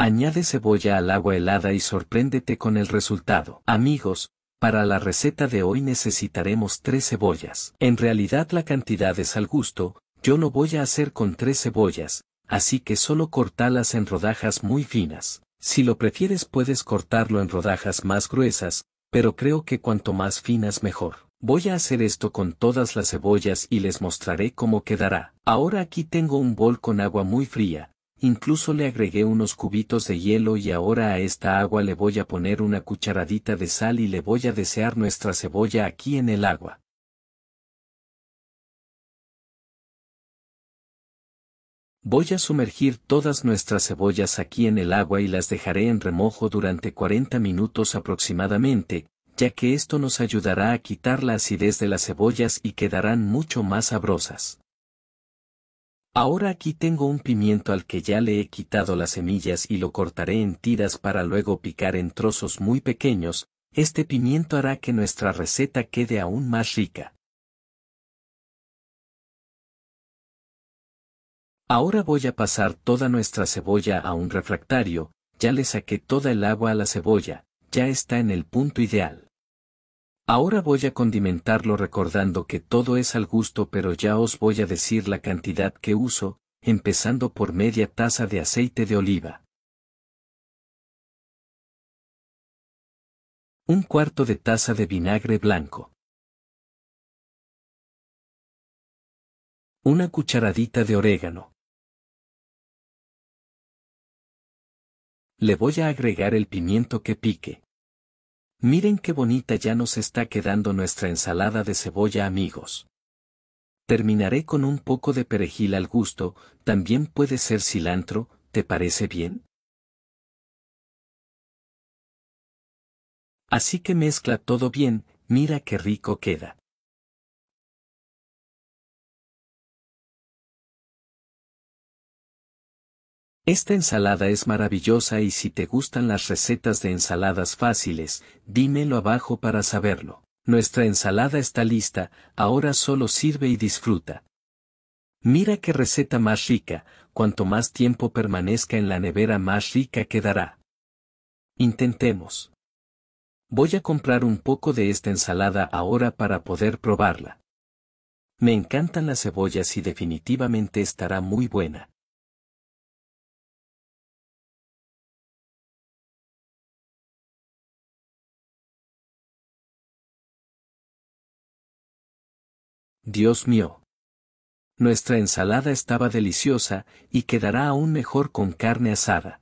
Añade cebolla al agua helada y sorpréndete con el resultado. Amigos, para la receta de hoy necesitaremos tres cebollas. En realidad la cantidad es al gusto, yo lo voy a hacer con tres cebollas, así que solo cortalas en rodajas muy finas. Si lo prefieres puedes cortarlo en rodajas más gruesas, pero creo que cuanto más finas mejor. Voy a hacer esto con todas las cebollas y les mostraré cómo quedará. Ahora aquí tengo un bol con agua muy fría, Incluso le agregué unos cubitos de hielo y ahora a esta agua le voy a poner una cucharadita de sal y le voy a desear nuestra cebolla aquí en el agua. Voy a sumergir todas nuestras cebollas aquí en el agua y las dejaré en remojo durante 40 minutos aproximadamente, ya que esto nos ayudará a quitar la acidez de las cebollas y quedarán mucho más sabrosas. Ahora aquí tengo un pimiento al que ya le he quitado las semillas y lo cortaré en tiras para luego picar en trozos muy pequeños, este pimiento hará que nuestra receta quede aún más rica. Ahora voy a pasar toda nuestra cebolla a un refractario, ya le saqué toda el agua a la cebolla, ya está en el punto ideal. Ahora voy a condimentarlo recordando que todo es al gusto pero ya os voy a decir la cantidad que uso, empezando por media taza de aceite de oliva. Un cuarto de taza de vinagre blanco. Una cucharadita de orégano. Le voy a agregar el pimiento que pique. Miren qué bonita ya nos está quedando nuestra ensalada de cebolla amigos. Terminaré con un poco de perejil al gusto, también puede ser cilantro, ¿te parece bien? Así que mezcla todo bien, mira qué rico queda. Esta ensalada es maravillosa y si te gustan las recetas de ensaladas fáciles, dímelo abajo para saberlo. Nuestra ensalada está lista, ahora solo sirve y disfruta. Mira qué receta más rica, cuanto más tiempo permanezca en la nevera más rica quedará. Intentemos. Voy a comprar un poco de esta ensalada ahora para poder probarla. Me encantan las cebollas y definitivamente estará muy buena. Dios mío. Nuestra ensalada estaba deliciosa y quedará aún mejor con carne asada.